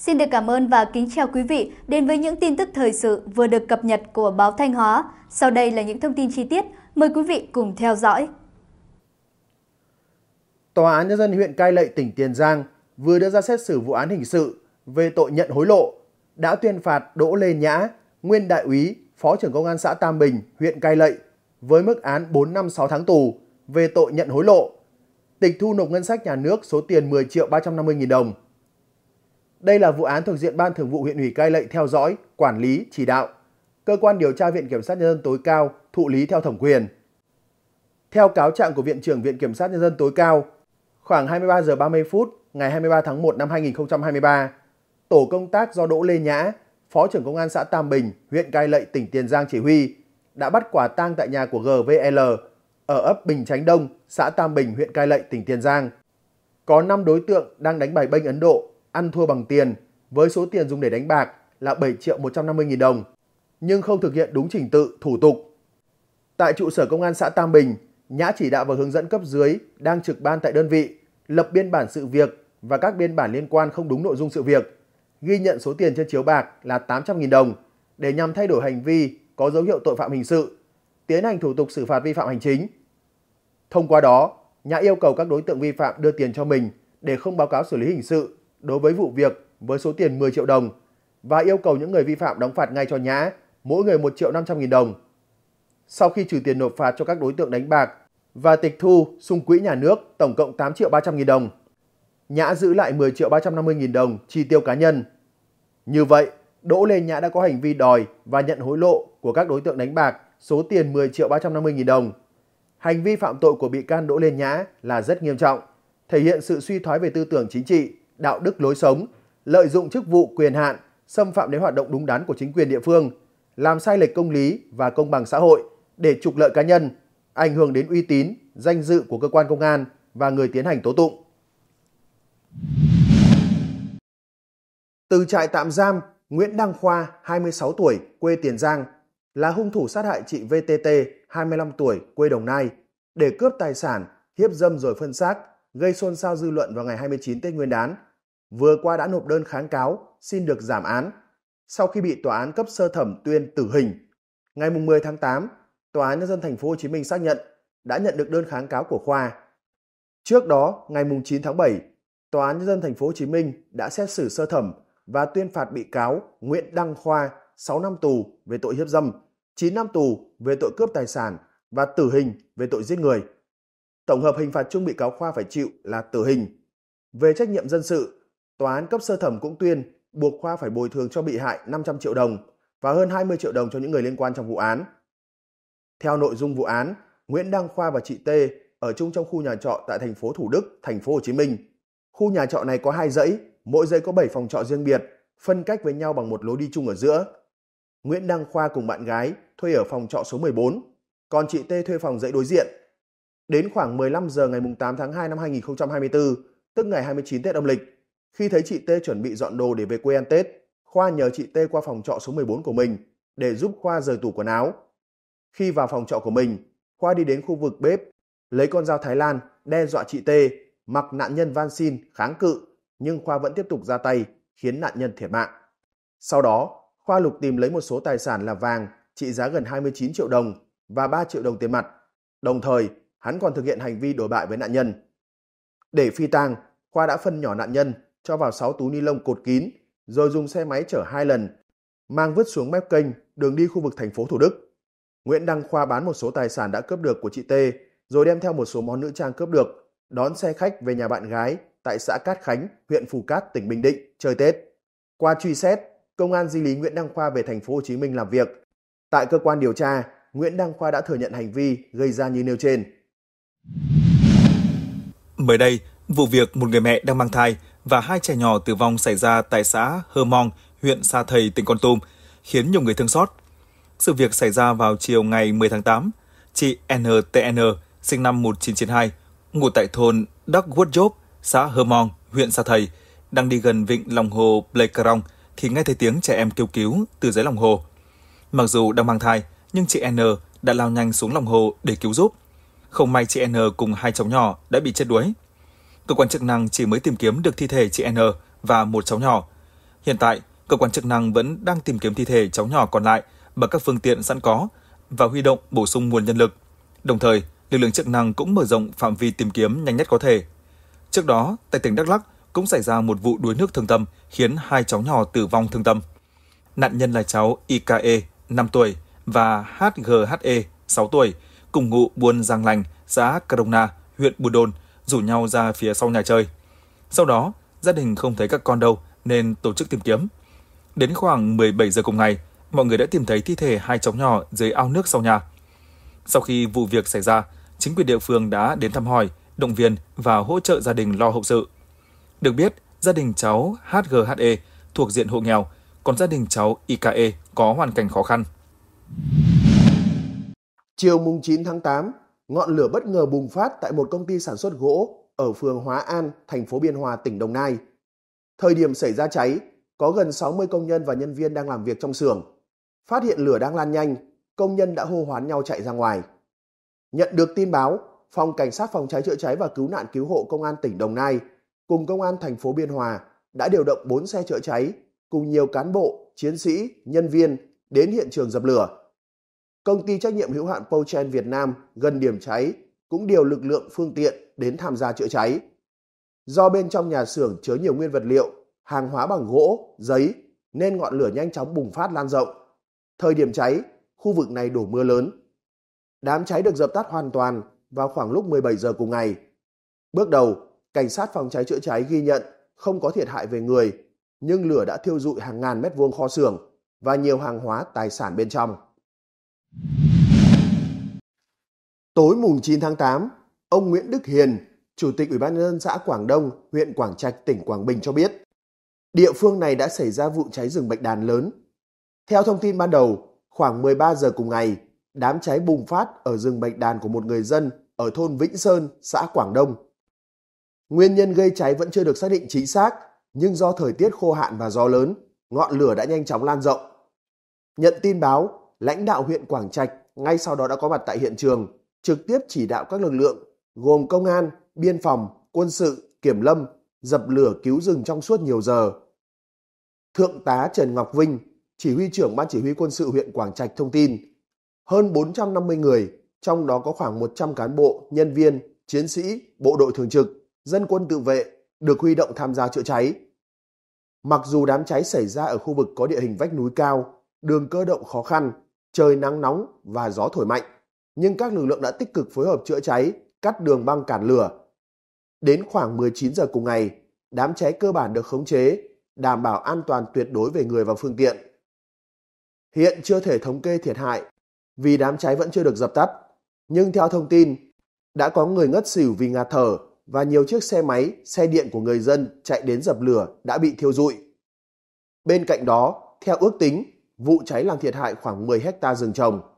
Xin được cảm ơn và kính chào quý vị đến với những tin tức thời sự vừa được cập nhật của báo Thanh Hóa. Sau đây là những thông tin chi tiết, mời quý vị cùng theo dõi. Tòa án Nhân dân huyện Cai Lậy, tỉnh Tiền Giang vừa đưa ra xét xử vụ án hình sự về tội nhận hối lộ, đã tuyên phạt Đỗ Lê Nhã, nguyên đại úy, phó trưởng công an xã Tam Bình, huyện Cai Lậy với mức án 4 năm 6 tháng tù về tội nhận hối lộ, tịch thu nộp ngân sách nhà nước số tiền 10 triệu 350 nghìn đồng đây là vụ án thuộc diện Ban Thường vụ huyện ủy Cai Lậy theo dõi, quản lý, chỉ đạo. Cơ quan điều tra Viện Kiểm sát Nhân dân tối cao thụ lý theo thẩm quyền. Theo cáo trạng của Viện trưởng Viện Kiểm sát Nhân dân tối cao, khoảng 23 giờ 30 phút ngày 23 tháng 1 năm 2023, tổ công tác do Đỗ Lê Nhã, Phó trưởng Công an xã Tam Bình, huyện Cai Lậy, tỉnh Tiền Giang chỉ huy, đã bắt quả tang tại nhà của GVL ở ấp Bình Chánh Đông, xã Tam Bình, huyện Cai Lậy, tỉnh Tiền Giang. Có 5 đối tượng đang đánh bài bênh Ấn Độ ăn thua bằng tiền với số tiền dùng để đánh bạc là 7 triệu 150 nghìn đồng, nhưng không thực hiện đúng trình tự, thủ tục. Tại trụ sở công an xã Tam Bình, Nhã chỉ đạo và hướng dẫn cấp dưới đang trực ban tại đơn vị, lập biên bản sự việc và các biên bản liên quan không đúng nội dung sự việc, ghi nhận số tiền trên chiếu bạc là 800.000 đồng để nhằm thay đổi hành vi có dấu hiệu tội phạm hình sự, tiến hành thủ tục xử phạt vi phạm hành chính. Thông qua đó, Nhã yêu cầu các đối tượng vi phạm đưa tiền cho mình để không báo cáo xử lý hình sự đối với vụ việc với số tiền 10 triệu đồng và yêu cầu những người vi phạm đóng phạt ngay cho Nhã, mỗi người 1 triệu 500 nghìn đồng. Sau khi trừ tiền nộp phạt cho các đối tượng đánh bạc và tịch thu xung quỹ nhà nước tổng cộng 8 triệu 300 nghìn đồng, Nhã giữ lại 10 triệu 350 nghìn đồng chi tiêu cá nhân. Như vậy, Đỗ Lê Nhã đã có hành vi đòi và nhận hối lộ của các đối tượng đánh bạc số tiền 10 triệu 350 nghìn đồng. Hành vi phạm tội của bị can Đỗ Lê Nhã là rất nghiêm trọng, thể hiện sự suy thoái về tư tưởng chính trị, đạo đức lối sống, lợi dụng chức vụ quyền hạn, xâm phạm đến hoạt động đúng đắn của chính quyền địa phương, làm sai lệch công lý và công bằng xã hội để trục lợi cá nhân, ảnh hưởng đến uy tín, danh dự của cơ quan công an và người tiến hành tố tụng. Từ trại tạm giam, Nguyễn Đăng Khoa, 26 tuổi, quê Tiền Giang, là hung thủ sát hại chị VTT, 25 tuổi, quê Đồng Nai, để cướp tài sản, hiếp dâm rồi phân xác, gây xôn xao dư luận vào ngày 29 Tết Nguyên đán vừa qua đã nộp đơn kháng cáo xin được giảm án sau khi bị tòa án cấp sơ thẩm tuyên tử hình. Ngày 10 tháng 8, Tòa án Nhân dân Thành phố Hồ Chí Minh xác nhận đã nhận được đơn kháng cáo của Khoa. Trước đó, ngày 9 tháng 7, Tòa án Nhân dân Thành phố Hồ Chí Minh đã xét xử sơ thẩm và tuyên phạt bị cáo Nguyễn Đăng Khoa 6 năm tù về tội hiếp dâm, 9 năm tù về tội cướp tài sản và tử hình về tội giết người. Tổng hợp hình phạt chung bị cáo Khoa phải chịu là tử hình. Về trách nhiệm dân sự, tòa án cấp sơ thẩm cũng tuyên buộc Khoa phải bồi thường cho bị hại 500 triệu đồng và hơn 20 triệu đồng cho những người liên quan trong vụ án. Theo nội dung vụ án, Nguyễn Đăng Khoa và chị T ở chung trong khu nhà trọ tại thành phố Thủ Đức, thành phố Hồ Chí Minh. Khu nhà trọ này có hai dãy, mỗi dãy có 7 phòng trọ riêng biệt, phân cách với nhau bằng một lối đi chung ở giữa. Nguyễn Đăng Khoa cùng bạn gái thuê ở phòng trọ số 14, còn chị T thuê phòng dãy đối diện. Đến khoảng 15 giờ ngày 8 tháng 2 năm 2024, tức ngày 29 Tết âm lịch, khi thấy chị T chuẩn bị dọn đồ để về quê ăn Tết, Khoa nhờ chị T qua phòng trọ số 14 của mình để giúp Khoa rời tủ quần áo. Khi vào phòng trọ của mình, Khoa đi đến khu vực bếp, lấy con dao Thái Lan đe dọa chị T, mặc nạn nhân van xin kháng cự, nhưng Khoa vẫn tiếp tục ra tay khiến nạn nhân thiệt mạng. Sau đó, Khoa lục tìm lấy một số tài sản là vàng trị giá gần 29 triệu đồng và 3 triệu đồng tiền mặt. Đồng thời, hắn còn thực hiện hành vi đổi bại với nạn nhân. Để phi tang, Khoa đã phân nhỏ nạn nhân cho vào 6 túi ni lông cột kín, rồi dùng xe máy chở hai lần, mang vứt xuống mép kênh, đường đi khu vực thành phố Thủ Đức. Nguyễn Đăng Khoa bán một số tài sản đã cướp được của chị T, rồi đem theo một số món nữ trang cướp được, đón xe khách về nhà bạn gái tại xã Cát Khánh, huyện Phù Cát, tỉnh Bình Định chơi Tết. Qua truy xét, công an di lý Nguyễn Đăng Khoa về thành phố Hồ Chí Minh làm việc. Tại cơ quan điều tra, Nguyễn Đăng Khoa đã thừa nhận hành vi gây ra như nêu trên. Mới đây, vụ việc một người mẹ đang mang thai và hai trẻ nhỏ tử vong xảy ra tại xã Hơ Mong, huyện Sa Thầy, tỉnh Con Tum, khiến nhiều người thương xót. Sự việc xảy ra vào chiều ngày 10 tháng 8. Chị NTN, sinh năm 1992, ngủ tại thôn Đắc Quất Job, xã Hơ Mong, huyện Sa Thầy, đang đi gần vịnh lòng hồ Pleikarong thì nghe thấy tiếng trẻ em kêu cứu từ dưới lòng hồ. Mặc dù đang mang thai, nhưng chị N đã lao nhanh xuống lòng hồ để cứu giúp. Không may chị N cùng hai cháu nhỏ đã bị chết đuối cơ quan chức năng chỉ mới tìm kiếm được thi thể chị N và một cháu nhỏ. Hiện tại, cơ quan chức năng vẫn đang tìm kiếm thi thể cháu nhỏ còn lại bằng các phương tiện sẵn có và huy động bổ sung nguồn nhân lực. Đồng thời, lực lượng chức năng cũng mở rộng phạm vi tìm kiếm nhanh nhất có thể. Trước đó, tại tỉnh Đắk Lắk cũng xảy ra một vụ đuối nước thương tâm khiến hai cháu nhỏ tử vong thương tâm. Nạn nhân là cháu IKE, 5 tuổi, và HGHE, 6 tuổi, cùng ngụ buôn Giang Lành, xã Crona, huyện Buôn Đôn, rủ nhau ra phía sau nhà chơi. Sau đó, gia đình không thấy các con đâu nên tổ chức tìm kiếm. Đến khoảng 17 giờ cùng ngày, mọi người đã tìm thấy thi thể hai cháu nhỏ dưới ao nước sau nhà. Sau khi vụ việc xảy ra, chính quyền địa phương đã đến thăm hỏi, động viên và hỗ trợ gia đình lo hậu sự. Được biết, gia đình cháu HGHE thuộc diện hộ nghèo, còn gia đình cháu IKE có hoàn cảnh khó khăn. Chiều 9 tháng 8, Ngọn lửa bất ngờ bùng phát tại một công ty sản xuất gỗ ở phường Hóa An, thành phố Biên Hòa, tỉnh Đồng Nai. Thời điểm xảy ra cháy, có gần 60 công nhân và nhân viên đang làm việc trong xưởng. Phát hiện lửa đang lan nhanh, công nhân đã hô hoán nhau chạy ra ngoài. Nhận được tin báo, Phòng Cảnh sát phòng cháy chữa cháy và cứu nạn cứu hộ Công an tỉnh Đồng Nai cùng Công an thành phố Biên Hòa đã điều động 4 xe chữa cháy cùng nhiều cán bộ, chiến sĩ, nhân viên đến hiện trường dập lửa công ty trách nhiệm hữu hạn Pochen Việt Nam gần điểm cháy cũng điều lực lượng phương tiện đến tham gia chữa cháy. Do bên trong nhà xưởng chứa nhiều nguyên vật liệu, hàng hóa bằng gỗ, giấy nên ngọn lửa nhanh chóng bùng phát lan rộng. Thời điểm cháy, khu vực này đổ mưa lớn. Đám cháy được dập tắt hoàn toàn vào khoảng lúc 17 giờ cùng ngày. Bước đầu, cảnh sát phòng cháy chữa cháy ghi nhận không có thiệt hại về người, nhưng lửa đã thiêu dụi hàng ngàn mét vuông kho xưởng và nhiều hàng hóa tài sản bên trong. Tối mùng 9 tháng 8, ông Nguyễn Đức Hiền, Chủ tịch Ủy ban nhân dân xã Quảng Đông, huyện Quảng Trạch, tỉnh Quảng Bình cho biết, địa phương này đã xảy ra vụ cháy rừng bạch đàn lớn. Theo thông tin ban đầu, khoảng 13 giờ cùng ngày, đám cháy bùng phát ở rừng bạch đàn của một người dân ở thôn Vĩnh Sơn, xã Quảng Đông. Nguyên nhân gây cháy vẫn chưa được xác định chính xác, nhưng do thời tiết khô hạn và gió lớn, ngọn lửa đã nhanh chóng lan rộng. Nhận tin báo, lãnh đạo huyện Quảng Trạch ngay sau đó đã có mặt tại hiện trường trực tiếp chỉ đạo các lực lượng gồm công an, biên phòng, quân sự, kiểm lâm dập lửa cứu rừng trong suốt nhiều giờ. Thượng tá Trần Ngọc Vinh, chỉ huy trưởng ban chỉ huy quân sự huyện Quảng Trạch thông tin, hơn 450 người, trong đó có khoảng 100 cán bộ, nhân viên, chiến sĩ, bộ đội thường trực, dân quân tự vệ được huy động tham gia chữa cháy. Mặc dù đám cháy xảy ra ở khu vực có địa hình vách núi cao, đường cơ động khó khăn, trời nắng nóng và gió thổi mạnh, nhưng các lực lượng đã tích cực phối hợp chữa cháy, cắt đường băng cản lửa. Đến khoảng 19 giờ cùng ngày, đám cháy cơ bản được khống chế, đảm bảo an toàn tuyệt đối về người và phương tiện. Hiện chưa thể thống kê thiệt hại vì đám cháy vẫn chưa được dập tắt, nhưng theo thông tin, đã có người ngất xỉu vì ngạt thở và nhiều chiếc xe máy, xe điện của người dân chạy đến dập lửa đã bị thiêu rụi. Bên cạnh đó, theo ước tính, vụ cháy làm thiệt hại khoảng 10 hecta rừng trồng.